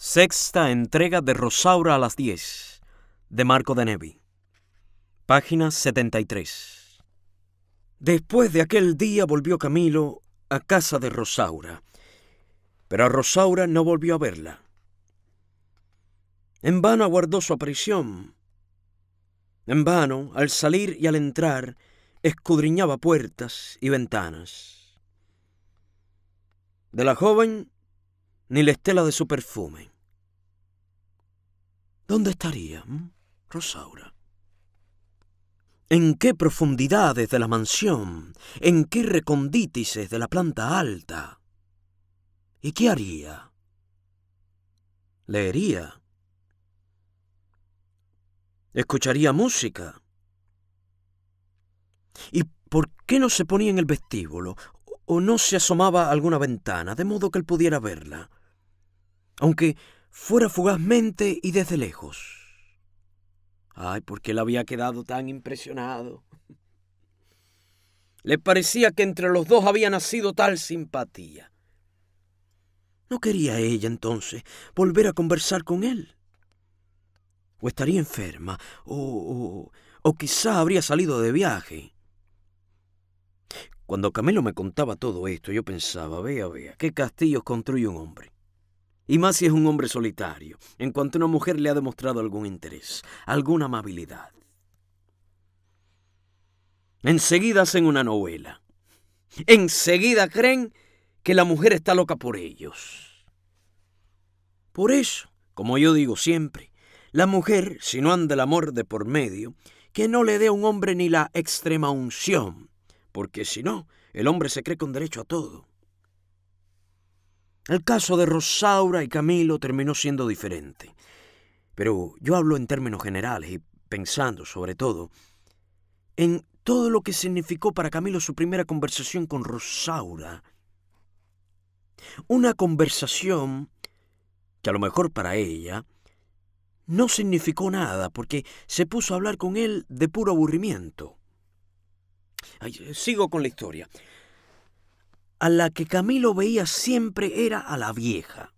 Sexta entrega de Rosaura a las 10, de Marco de Nevi. Página 73. Después de aquel día volvió Camilo a casa de Rosaura, pero Rosaura no volvió a verla. En vano aguardó su aparición. En vano, al salir y al entrar, escudriñaba puertas y ventanas. De la joven ni la estela de su perfume. ¿Dónde estaría, Rosaura? ¿En qué profundidades de la mansión? ¿En qué reconditices de la planta alta? ¿Y qué haría? ¿Leería? ¿Escucharía música? ¿Y por qué no se ponía en el vestíbulo o no se asomaba a alguna ventana, de modo que él pudiera verla? aunque fuera fugazmente y desde lejos. Ay, ¿por qué le había quedado tan impresionado? Le parecía que entre los dos había nacido tal simpatía. ¿No quería ella entonces volver a conversar con él? ¿O estaría enferma? ¿O, o, o quizá habría salido de viaje? Cuando Camelo me contaba todo esto, yo pensaba, vea, vea, qué castillos construye un hombre. Y más si es un hombre solitario, en cuanto una mujer le ha demostrado algún interés, alguna amabilidad. Enseguida hacen una novela. Enseguida creen que la mujer está loca por ellos. Por eso, como yo digo siempre, la mujer, si no anda el amor de por medio, que no le dé a un hombre ni la extrema unción, porque si no, el hombre se cree con derecho a todo. El caso de Rosaura y Camilo terminó siendo diferente. Pero yo hablo en términos generales y pensando sobre todo en todo lo que significó para Camilo su primera conversación con Rosaura. Una conversación que a lo mejor para ella no significó nada porque se puso a hablar con él de puro aburrimiento. sigo con la historia a la que Camilo veía siempre era a la vieja.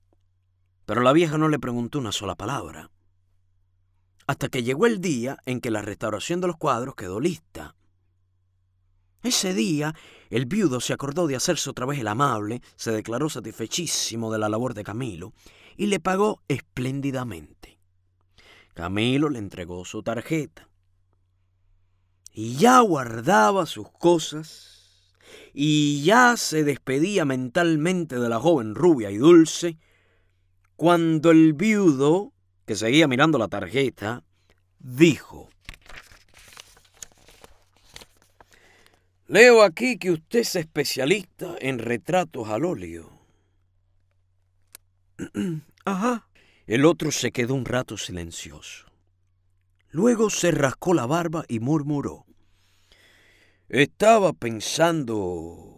Pero la vieja no le preguntó una sola palabra. Hasta que llegó el día en que la restauración de los cuadros quedó lista. Ese día, el viudo se acordó de hacerse otra vez el amable, se declaró satisfechísimo de la labor de Camilo y le pagó espléndidamente. Camilo le entregó su tarjeta y ya guardaba sus cosas y ya se despedía mentalmente de la joven rubia y dulce, cuando el viudo, que seguía mirando la tarjeta, dijo, Leo aquí que usted es especialista en retratos al óleo. Ajá. El otro se quedó un rato silencioso. Luego se rascó la barba y murmuró. Estaba pensando...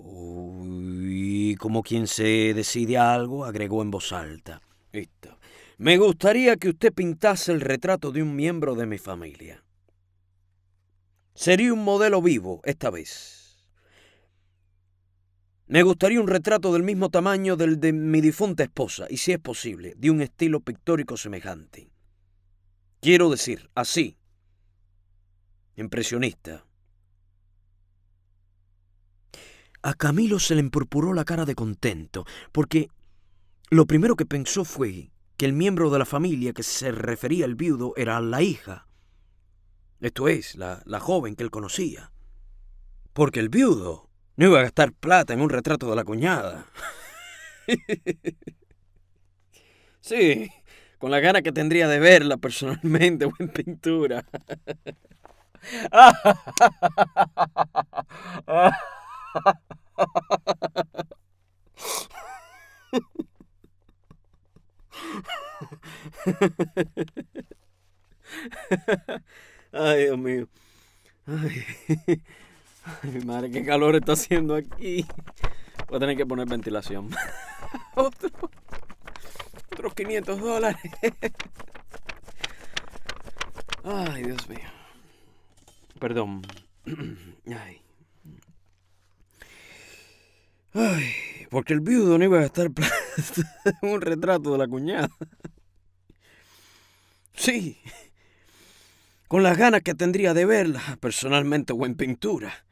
Y como quien se decide algo, agregó en voz alta. Me gustaría que usted pintase el retrato de un miembro de mi familia. Sería un modelo vivo, esta vez. Me gustaría un retrato del mismo tamaño del de mi difunta esposa, y si es posible, de un estilo pictórico semejante. Quiero decir, así. Impresionista. A Camilo se le empurpuró la cara de contento, porque lo primero que pensó fue que el miembro de la familia que se refería al viudo era la hija, esto es, la, la joven que él conocía. Porque el viudo no iba a gastar plata en un retrato de la cuñada. sí, con la gana que tendría de verla personalmente o en pintura. Ay, madre, qué calor está haciendo aquí. Voy a tener que poner ventilación. Otro, otros 500 dólares. Ay, Dios mío. Perdón. Ay. Ay, porque el viudo no iba a estar un retrato de la cuñada. Sí con las ganas que tendría de verla, personalmente o en pintura,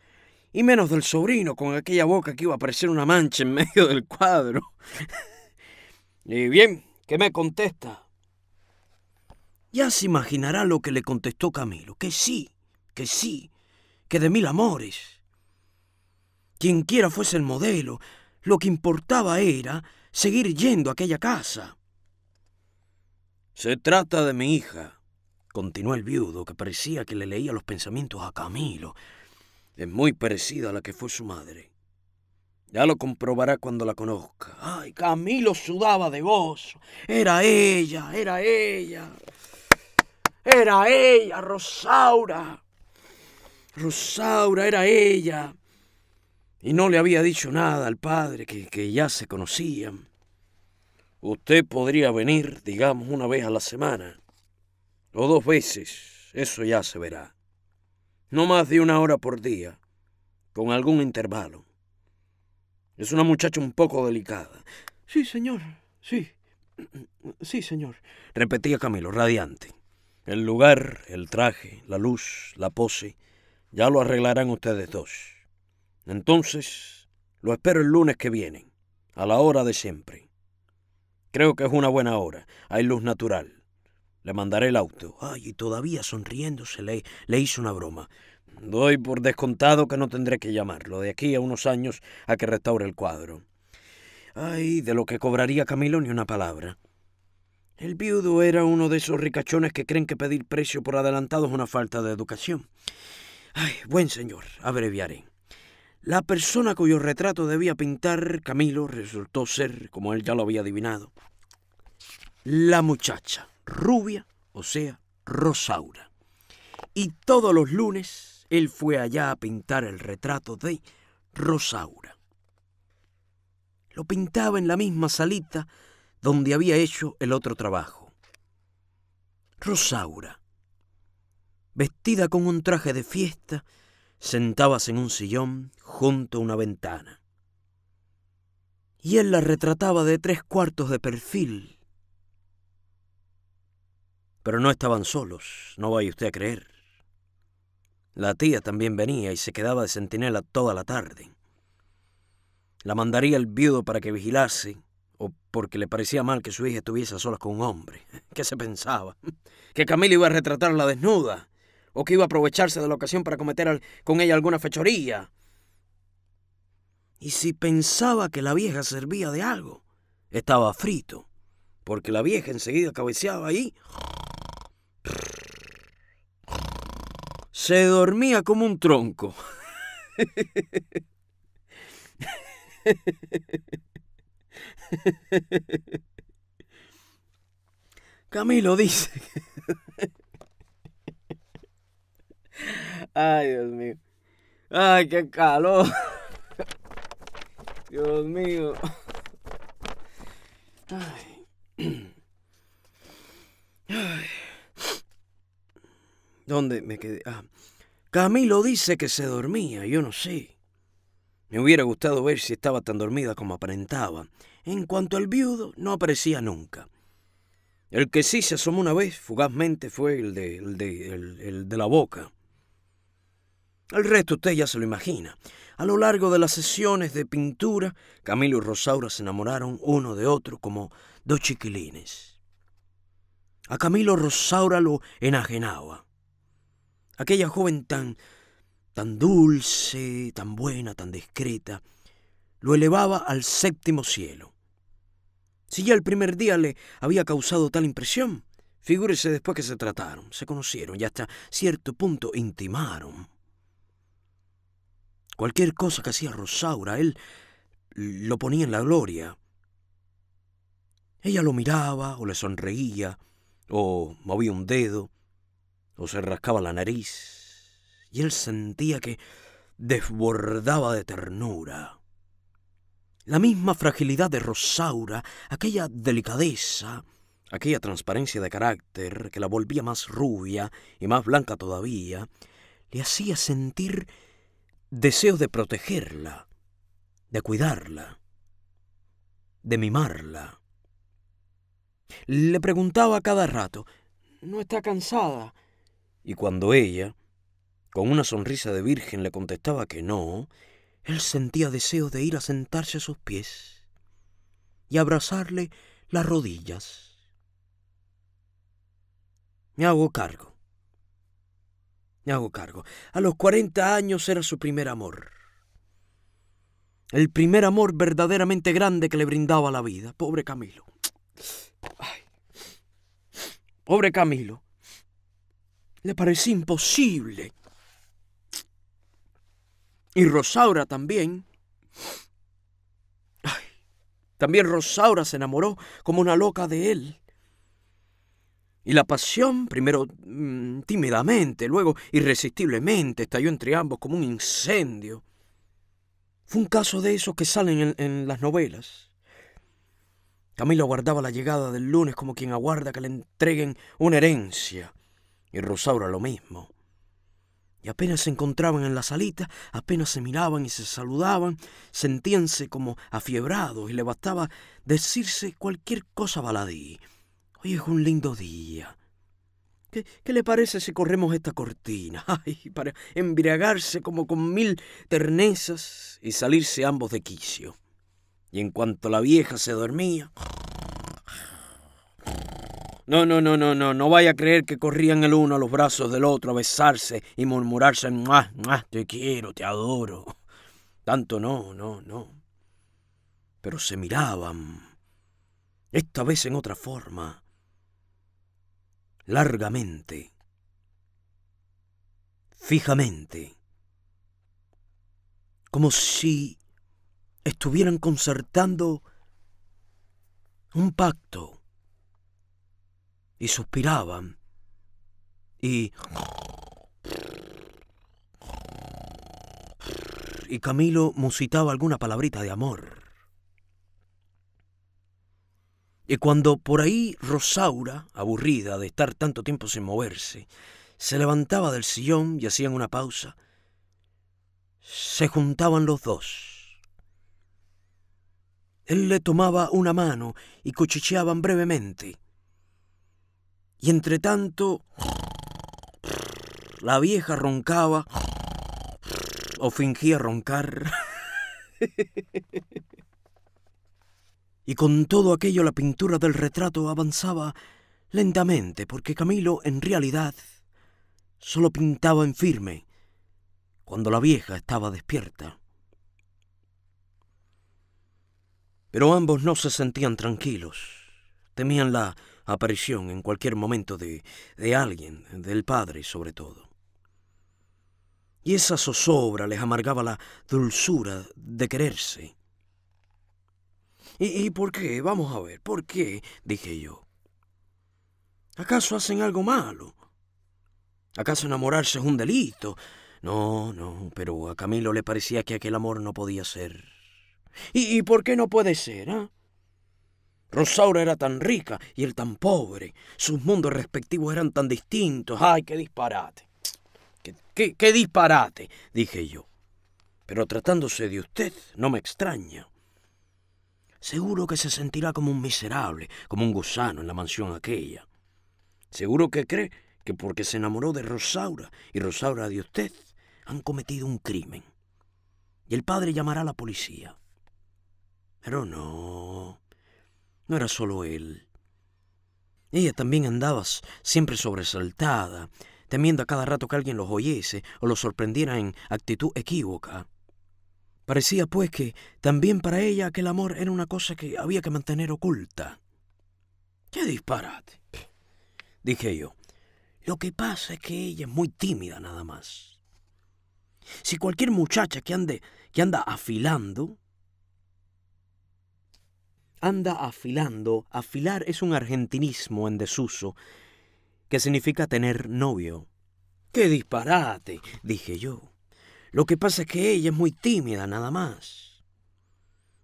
y menos del sobrino con aquella boca que iba a parecer una mancha en medio del cuadro. y bien, ¿qué me contesta? Ya se imaginará lo que le contestó Camilo, que sí, que sí, que de mil amores. Quienquiera fuese el modelo, lo que importaba era seguir yendo a aquella casa. Se trata de mi hija, continuó el viudo, que parecía que le leía los pensamientos a Camilo. Es muy parecida a la que fue su madre. Ya lo comprobará cuando la conozca. Ay, Camilo sudaba de gozo. Era ella, era ella. Era ella, Rosaura. Rosaura era ella. Y no le había dicho nada al padre, que, que ya se conocían. Usted podría venir, digamos, una vez a la semana o dos veces, eso ya se verá. No más de una hora por día, con algún intervalo. Es una muchacha un poco delicada. Sí, señor, sí. Sí, señor. Repetía Camilo, radiante. El lugar, el traje, la luz, la pose, ya lo arreglarán ustedes dos. Entonces, lo espero el lunes que viene, a la hora de siempre. Creo que es una buena hora. Hay luz natural. Le mandaré el auto. Ay, y todavía sonriéndose le, le hizo una broma. Doy por descontado que no tendré que llamarlo de aquí a unos años a que restaure el cuadro. Ay, de lo que cobraría Camilo ni una palabra. El viudo era uno de esos ricachones que creen que pedir precio por adelantado es una falta de educación. Ay, buen señor, abreviaré. La persona cuyo retrato debía pintar Camilo resultó ser, como él ya lo había adivinado, la muchacha rubia, o sea, Rosaura. Y todos los lunes él fue allá a pintar el retrato de Rosaura. Lo pintaba en la misma salita donde había hecho el otro trabajo. Rosaura, vestida con un traje de fiesta, sentabas en un sillón junto a una ventana. Y él la retrataba de tres cuartos de perfil, pero no estaban solos, no vaya usted a creer. La tía también venía y se quedaba de centinela toda la tarde. La mandaría el viudo para que vigilase, o porque le parecía mal que su hija estuviese sola solas con un hombre. ¿Qué se pensaba? ¿Que Camila iba a retratarla desnuda? ¿O que iba a aprovecharse de la ocasión para cometer con ella alguna fechoría? Y si pensaba que la vieja servía de algo, estaba frito, porque la vieja enseguida cabeceaba ahí. se dormía como un tronco. Camilo dice. Ay, Dios mío. Ay, qué calor. Dios mío. Ay. Ay. ¿Dónde me quedé? Ah, Camilo dice que se dormía, yo no sé. Me hubiera gustado ver si estaba tan dormida como aparentaba. En cuanto al viudo, no aparecía nunca. El que sí se asomó una vez fugazmente fue el de, de la boca. El resto usted ya se lo imagina. A lo largo de las sesiones de pintura, Camilo y Rosaura se enamoraron uno de otro como dos chiquilines. A Camilo Rosaura lo enajenaba aquella joven tan tan dulce, tan buena, tan discreta, lo elevaba al séptimo cielo. Si ya el primer día le había causado tal impresión, figúrese después que se trataron, se conocieron y hasta cierto punto intimaron. Cualquier cosa que hacía Rosaura, él lo ponía en la gloria. Ella lo miraba o le sonreía o movía un dedo o se rascaba la nariz, y él sentía que desbordaba de ternura. La misma fragilidad de Rosaura, aquella delicadeza, aquella transparencia de carácter que la volvía más rubia y más blanca todavía, le hacía sentir deseos de protegerla, de cuidarla, de mimarla. Le preguntaba cada rato, ¿no está cansada? y cuando ella, con una sonrisa de virgen, le contestaba que no, él sentía deseo de ir a sentarse a sus pies y abrazarle las rodillas. Me hago cargo. Me hago cargo. A los 40 años era su primer amor. El primer amor verdaderamente grande que le brindaba la vida. Pobre Camilo. Pobre Camilo le parecía imposible. Y Rosaura también. también Rosaura se enamoró como una loca de él. Y la pasión, primero mm, tímidamente, luego irresistiblemente, estalló entre ambos como un incendio. Fue un caso de esos que salen en, en las novelas. Camilo aguardaba la llegada del lunes como quien aguarda que le entreguen una herencia y Rosaura lo mismo. Y apenas se encontraban en la salita, apenas se miraban y se saludaban, sentíanse como afiebrados y le bastaba decirse cualquier cosa baladí. Hoy es un lindo día. ¿Qué, ¿Qué, le parece si corremos esta cortina? Ay, para embriagarse como con mil ternezas y salirse ambos de quicio. Y en cuanto la vieja se dormía... No, no, no, no, no, no vaya a creer que corrían el uno a los brazos del otro a besarse y murmurarse, muah, más te quiero, te adoro. Tanto no, no, no. Pero se miraban, esta vez en otra forma, largamente, fijamente, como si estuvieran concertando un pacto y suspiraban y... Y Camilo musitaba alguna palabrita de amor. Y cuando por ahí Rosaura, aburrida de estar tanto tiempo sin moverse, se levantaba del sillón y hacían una pausa, se juntaban los dos. Él le tomaba una mano y cochicheaban brevemente. Y entre tanto, la vieja roncaba o fingía roncar. y con todo aquello la pintura del retrato avanzaba lentamente, porque Camilo en realidad solo pintaba en firme cuando la vieja estaba despierta. Pero ambos no se sentían tranquilos, temían la aparición en cualquier momento de, alguien, del padre sobre todo. Y esa zozobra les amargaba la dulzura de quererse. ¿Y, por qué? Vamos a ver, ¿por qué? dije yo. ¿Acaso hacen algo malo? ¿Acaso enamorarse es un delito? No, no, pero a Camilo le parecía que aquel amor no podía ser. ¿Y, y por qué no puede ser? Ah? Rosaura era tan rica y él tan pobre. Sus mundos respectivos eran tan distintos. ¡Ay, qué disparate! ¿Qué, disparate! dije yo. Pero tratándose de usted, no me extraña. Seguro que se sentirá como un miserable, como un gusano en la mansión aquella. Seguro que cree que porque se enamoró de Rosaura y Rosaura de usted, han cometido un crimen. Y el padre llamará a la policía. Pero no. No era solo él. Ella también andaba siempre sobresaltada, temiendo a cada rato que alguien los oyese o los sorprendiera en actitud equívoca. Parecía pues que también para ella aquel amor era una cosa que había que mantener oculta. ¡Qué disparate! dije yo. Lo que pasa es que ella es muy tímida nada más. Si cualquier muchacha que ande que anda afilando anda afilando. Afilar es un argentinismo en desuso que significa tener novio. ¡Qué disparate! dije yo. Lo que pasa es que ella es muy tímida, nada más.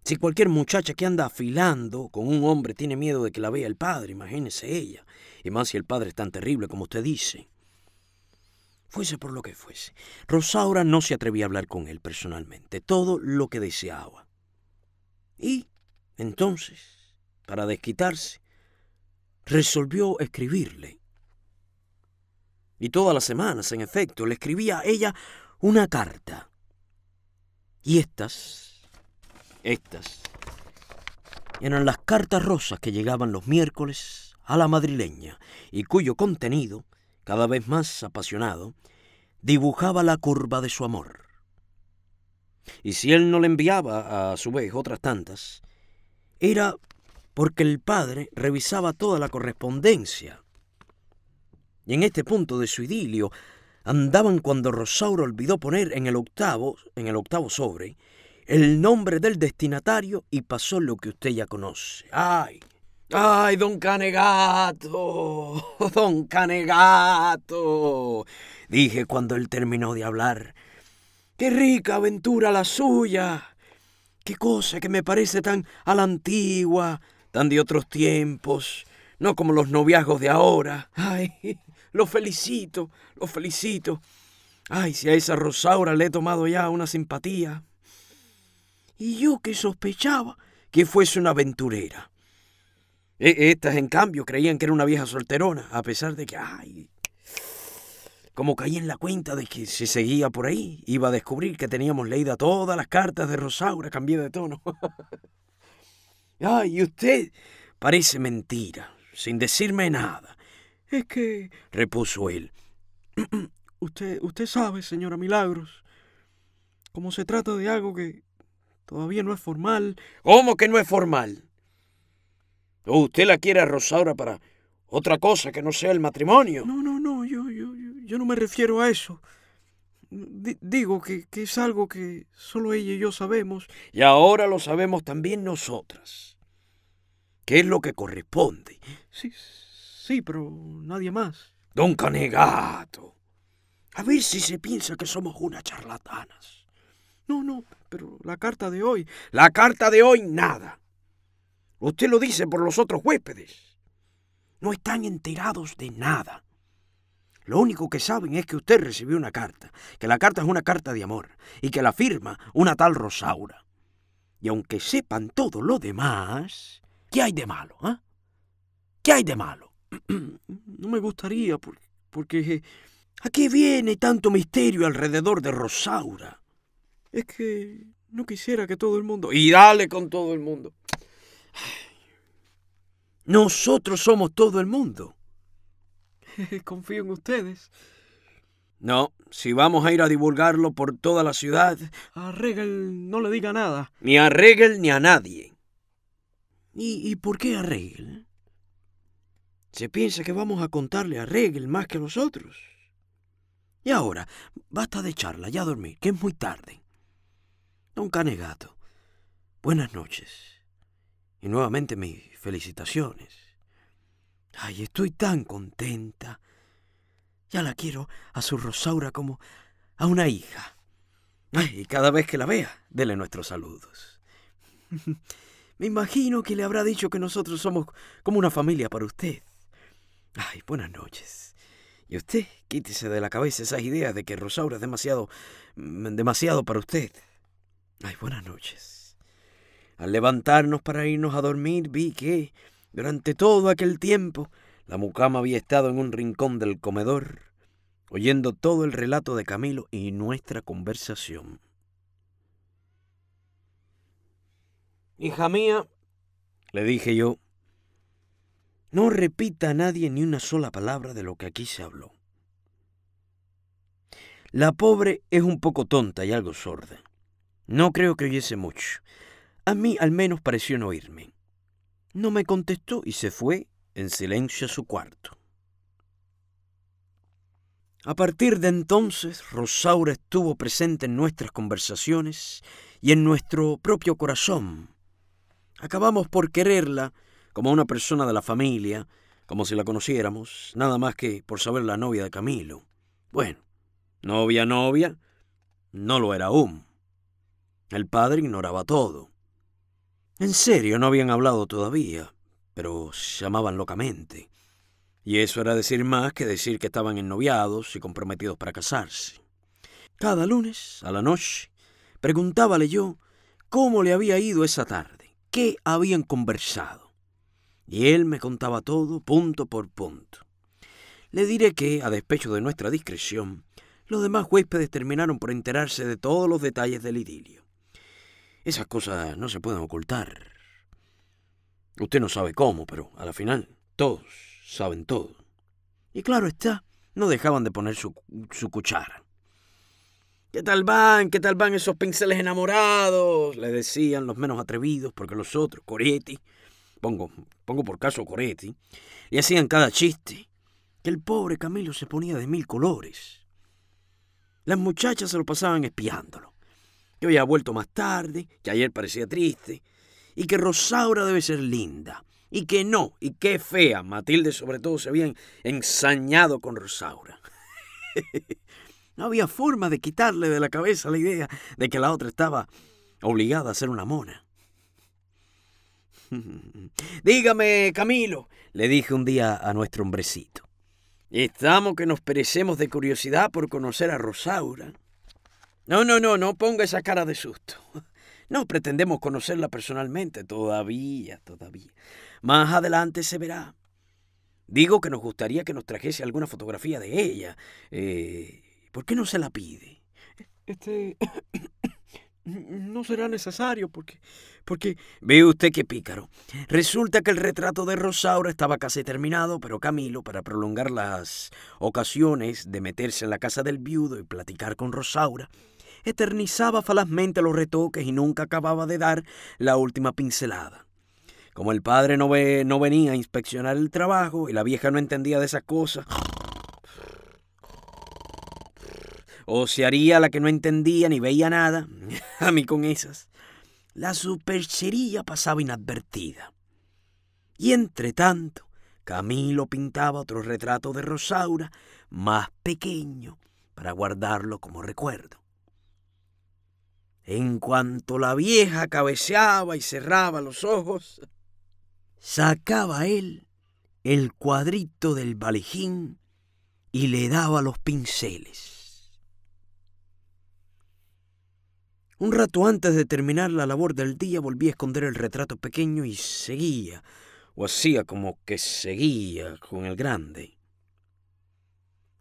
Si cualquier muchacha que anda afilando con un hombre tiene miedo de que la vea el padre, imagínese ella. Y más si el padre es tan terrible como usted dice. Fuese por lo que fuese, Rosaura no se atrevía a hablar con él personalmente, todo lo que deseaba. Y entonces, para desquitarse, resolvió escribirle. Y todas las semanas, en efecto, le escribía a ella una carta. Y estas, estas, eran las cartas rosas que llegaban los miércoles a la madrileña y cuyo contenido, cada vez más apasionado, dibujaba la curva de su amor. Y si él no le enviaba a su vez otras tantas, era porque el padre revisaba toda la correspondencia. Y en este punto de su idilio andaban cuando Rosauro olvidó poner en el octavo, en el octavo sobre, el nombre del destinatario y pasó lo que usted ya conoce. ¡Ay! ¡Ay, don Canegato! ¡Don Canegato! Dije cuando él terminó de hablar. ¡Qué rica aventura la suya! Qué cosa que me parece tan a la antigua, tan de otros tiempos, no como los noviazgos de ahora. Ay, los felicito, los felicito. Ay, si a esa Rosaura le he tomado ya una simpatía. Y yo que sospechaba que fuese una aventurera. E, estas, en cambio, creían que era una vieja solterona, a pesar de que, ay, como caí en la cuenta de que si seguía por ahí, iba a descubrir que teníamos leída todas las cartas de Rosaura, cambié de tono. Ay, usted parece mentira, sin decirme nada. Es que, repuso él, usted, usted sabe, señora Milagros, como se trata de algo que todavía no es formal. ¿Cómo que no es formal? usted la quiere a Rosaura para otra cosa que no sea el matrimonio? No, no, no, yo, yo, yo yo no me refiero a eso. digo que, es algo que solo ella y yo sabemos. Y ahora lo sabemos también nosotras. ¿Qué es lo que corresponde? Sí, sí, pero nadie más. Don Canegato. A ver si se piensa que somos unas charlatanas. No, no, pero la carta de hoy. La carta de hoy, nada. Usted lo dice por los otros huéspedes. No están enterados de nada. Lo único que saben es que usted recibió una carta, que la carta es una carta de amor y que la firma una tal Rosaura. Y aunque sepan todo lo demás, ¿qué hay de malo? Eh? ¿Qué hay de malo? No me gustaría porque, porque ¿a qué viene tanto misterio alrededor de Rosaura? Es que no quisiera que todo el mundo... Y dale con todo el mundo. Nosotros somos todo el mundo. Confío en ustedes. No, si vamos a ir a divulgarlo por toda la ciudad. A Regel no le diga nada. Ni a Regel ni a nadie. ¿Y, por qué a Regel? Se piensa que vamos a contarle a Regel más que a los otros. Y ahora, basta de charla, ya a dormir, que es muy tarde. Don Canegato, buenas noches. Y nuevamente mis felicitaciones. Ay, estoy tan contenta. Ya la quiero a su Rosaura como a una hija. Ay, y cada vez que la vea, dele nuestros saludos. Me imagino que le habrá dicho que nosotros somos como una familia para usted. Ay, buenas noches. Y usted, quítese de la cabeza esas ideas de que Rosaura es demasiado. Mm, demasiado para usted. Ay, buenas noches. Al levantarnos para irnos a dormir, vi que durante todo aquel tiempo, la mucama había estado en un rincón del comedor, oyendo todo el relato de Camilo y nuestra conversación. Hija mía, le dije yo, no repita a nadie ni una sola palabra de lo que aquí se habló. La pobre es un poco tonta y algo sorda. No creo que oyese mucho. A mí al menos pareció no oírme. No me contestó y se fue en silencio a su cuarto. A partir de entonces, Rosaura estuvo presente en nuestras conversaciones y en nuestro propio corazón. Acabamos por quererla como una persona de la familia, como si la conociéramos, nada más que por saber la novia de Camilo. Bueno, novia, novia, no lo era aún. El padre ignoraba todo. En serio, no habían hablado todavía, pero se llamaban locamente. Y eso era decir más que decir que estaban ennoviados y comprometidos para casarse. Cada lunes, a la noche, preguntábale yo cómo le había ido esa tarde, qué habían conversado. Y él me contaba todo, punto por punto. Le diré que, a despecho de nuestra discreción, los demás huéspedes terminaron por enterarse de todos los detalles del idilio. Esas cosas no se pueden ocultar. Usted no sabe cómo, pero a la final todos saben todo. Y claro está, no dejaban de poner su, cuchara. ¿Qué tal van? ¿Qué tal van esos pinceles enamorados? Le decían los menos atrevidos, porque los otros, Coretti, pongo, pongo por caso Coretti, y hacían cada chiste, que el pobre Camilo se ponía de mil colores. Las muchachas se lo pasaban espiándolo que había vuelto más tarde, que ayer parecía triste, y que Rosaura debe ser linda, y que no, y qué fea. Matilde sobre todo se había ensañado con Rosaura. no había forma de quitarle de la cabeza la idea de que la otra estaba obligada a ser una mona. Dígame, Camilo, le dije un día a nuestro hombrecito. Estamos que nos perecemos de curiosidad por conocer a Rosaura. No, no, no, no ponga esa cara de susto. No pretendemos conocerla personalmente, todavía, todavía. Más adelante se verá. Digo que nos gustaría que nos trajese alguna fotografía de ella. Eh, ¿Por qué no se la pide? Este... no será necesario porque... porque... Ve usted qué pícaro. Resulta que el retrato de Rosaura estaba casi terminado, pero Camilo, para prolongar las ocasiones de meterse en la casa del viudo y platicar con Rosaura, eternizaba falazmente los retoques y nunca acababa de dar la última pincelada. Como el padre no, venía a inspeccionar el trabajo y la vieja no entendía de esas cosas, o se haría la que no entendía ni veía nada, a mí con esas, la superchería pasaba inadvertida. Y entre tanto, Camilo pintaba otro retrato de Rosaura, más pequeño, para guardarlo como recuerdo. En cuanto la vieja cabeceaba y cerraba los ojos, sacaba él el cuadrito del valijín y le daba los pinceles. Un rato antes de terminar la labor del día volví a esconder el retrato pequeño y seguía, o hacía como que seguía con el grande.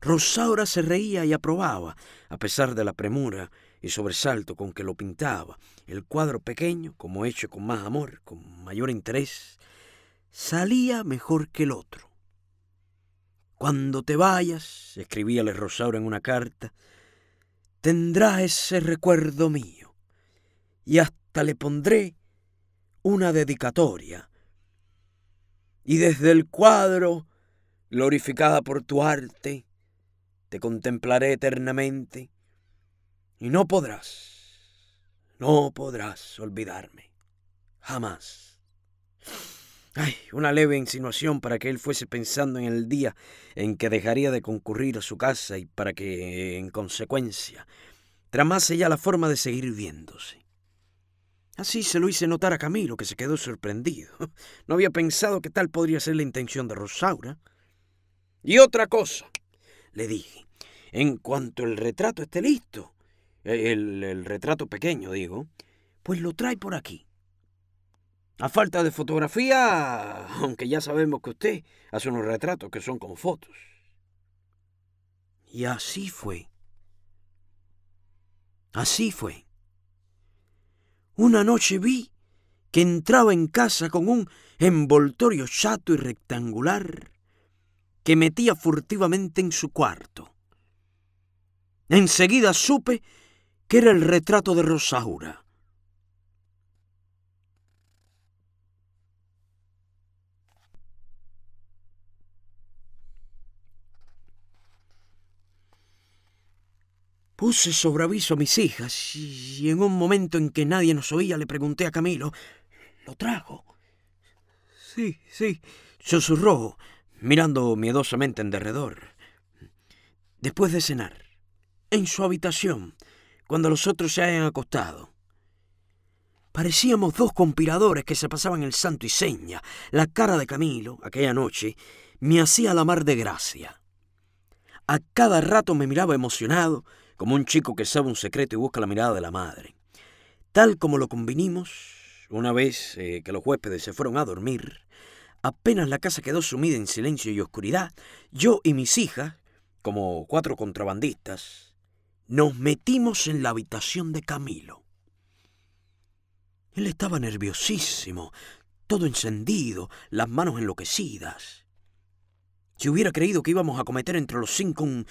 Rosaura se reía y aprobaba, a pesar de la premura, y sobresalto con que lo pintaba, el cuadro pequeño, como hecho con más amor, con mayor interés, salía mejor que el otro. Cuando te vayas, escribíale Rosaura en una carta, tendrás ese recuerdo mío, y hasta le pondré una dedicatoria. Y desde el cuadro, glorificada por tu arte, te contemplaré eternamente y no podrás, no podrás olvidarme. Jamás. Ay, una leve insinuación para que él fuese pensando en el día en que dejaría de concurrir a su casa y para que, en consecuencia, tramase ya la forma de seguir viéndose. Así se lo hice notar a Camilo, que se quedó sorprendido. No había pensado que tal podría ser la intención de Rosaura. Y otra cosa, le dije, en cuanto el retrato esté listo, eh, el, retrato pequeño, digo, pues lo trae por aquí. A falta de fotografía, aunque ya sabemos que usted hace unos retratos que son con fotos. Y así fue. Así fue. Una noche vi que entraba en casa con un envoltorio chato y rectangular que metía furtivamente en su cuarto. Enseguida supe que era el retrato de Rosaura. Puse sobre aviso a mis hijas y en un momento en que nadie nos oía le pregunté a Camilo, ¿lo trajo? Sí, sí, susurró, mirando miedosamente en derredor. Después de cenar, en su habitación, cuando los otros se hayan acostado. Parecíamos dos conspiradores que se pasaban el santo y seña. La cara de Camilo, aquella noche, me hacía la mar de gracia. A cada rato me miraba emocionado, como un chico que sabe un secreto y busca la mirada de la madre. Tal como lo convinimos, una vez eh, que los huéspedes se fueron a dormir, apenas la casa quedó sumida en silencio y oscuridad, yo y mis hijas, como cuatro contrabandistas, nos metimos en la habitación de Camilo. Él estaba nerviosísimo, todo encendido, las manos enloquecidas. Si hubiera creído que íbamos a cometer entre los cinco un,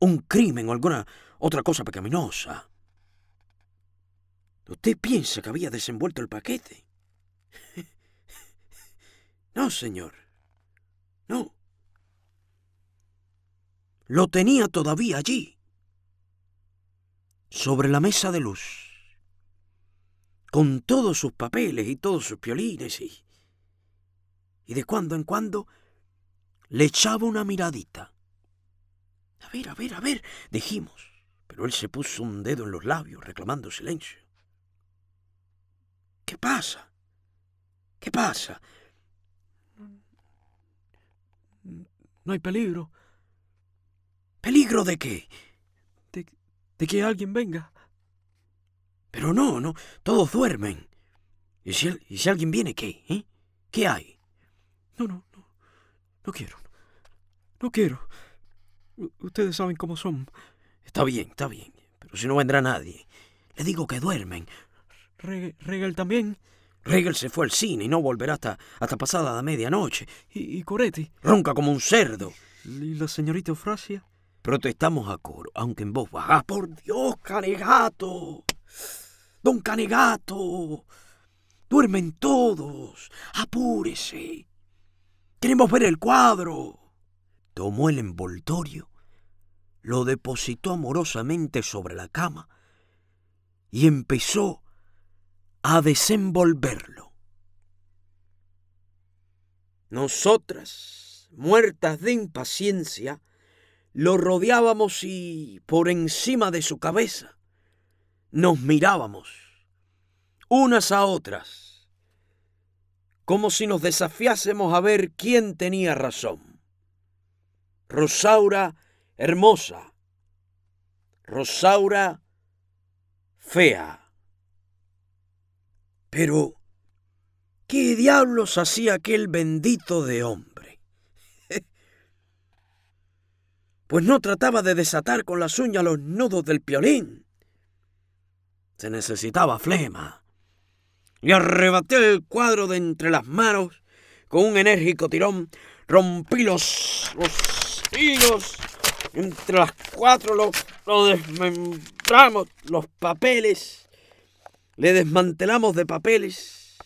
un, crimen o alguna otra cosa pecaminosa. ¿Usted piensa que había desenvuelto el paquete? No, señor. No. Lo tenía todavía allí sobre la mesa de luz, con todos sus papeles y todos sus piolines, y, y de cuando en cuando le echaba una miradita. A ver, a ver, a ver, dijimos, pero él se puso un dedo en los labios, reclamando silencio. ¿Qué pasa? ¿Qué pasa? No hay peligro. ¿Peligro de qué? de que alguien venga. Pero no, no, todos duermen. ¿Y si, alguien viene, qué? Eh? ¿Qué hay? No, no, no, no quiero. No quiero. ustedes saben cómo son. Está bien, está bien, pero si no vendrá nadie. Le digo que duermen. ¿Regel también? Regel se fue al cine y no volverá hasta, hasta pasada la medianoche. ¿Y, y Coretti? Ronca como un cerdo. ¿Y la señorita Eufrasia? Protestamos a coro, aunque en voz baja. ¡Ah, ¡Por Dios, Canegato! ¡Don Canegato! ¡Duermen todos! ¡Apúrese! ¡Queremos ver el cuadro! Tomó el envoltorio, lo depositó amorosamente sobre la cama y empezó a desenvolverlo. Nosotras, muertas de impaciencia, lo rodeábamos y por encima de su cabeza nos mirábamos unas a otras, como si nos desafiásemos a ver quién tenía razón. Rosaura hermosa, Rosaura fea. Pero, ¿qué diablos hacía aquel bendito de hombre? pues no trataba de desatar con las uñas los nudos del piolín. Se necesitaba flema. Y arrebaté el cuadro de entre las manos con un enérgico tirón, rompí los, los hilos entre las cuatro, lo, lo desmembramos, los papeles, le desmantelamos de papeles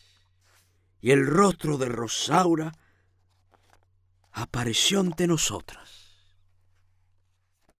y el rostro de Rosaura apareció ante nosotros.